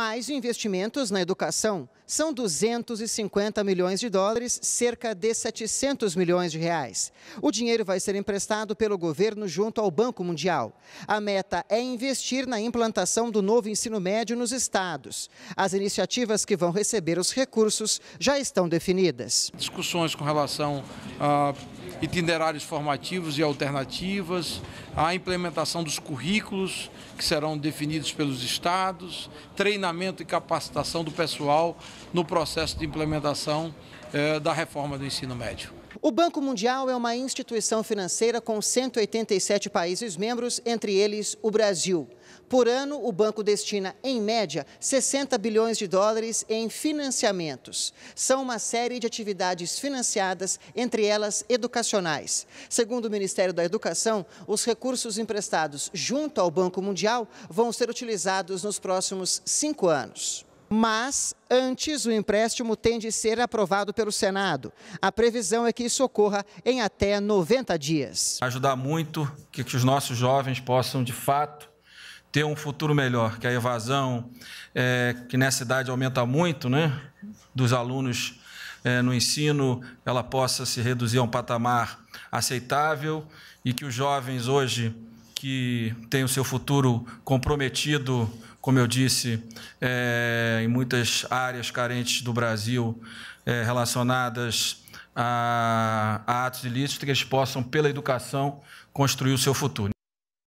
mais investimentos na educação são 250 milhões de dólares, cerca de 700 milhões de reais. O dinheiro vai ser emprestado pelo governo junto ao Banco Mundial. A meta é investir na implantação do novo ensino médio nos estados. As iniciativas que vão receber os recursos já estão definidas. Discussões com relação a itinerários formativos e alternativas, a implementação dos currículos que serão definidos pelos estados, treinamento e capacitação do pessoal no processo de implementação eh, da reforma do ensino médio. O Banco Mundial é uma instituição financeira com 187 países membros, entre eles o Brasil. Por ano, o banco destina, em média, 60 bilhões de dólares em financiamentos. São uma série de atividades financiadas, entre elas educacionais. Segundo o Ministério da Educação, os recursos emprestados junto ao Banco Mundial vão ser utilizados nos próximos cinco anos mas antes o empréstimo tem de ser aprovado pelo Senado. A previsão é que isso ocorra em até 90 dias. Ajudar muito que, que os nossos jovens possam, de fato, ter um futuro melhor, que a evasão, é, que nessa idade aumenta muito, né, dos alunos é, no ensino, ela possa se reduzir a um patamar aceitável e que os jovens hoje que têm o seu futuro comprometido como eu disse, é, em muitas áreas carentes do Brasil é, relacionadas a, a atos ilícitos, que eles possam, pela educação, construir o seu futuro.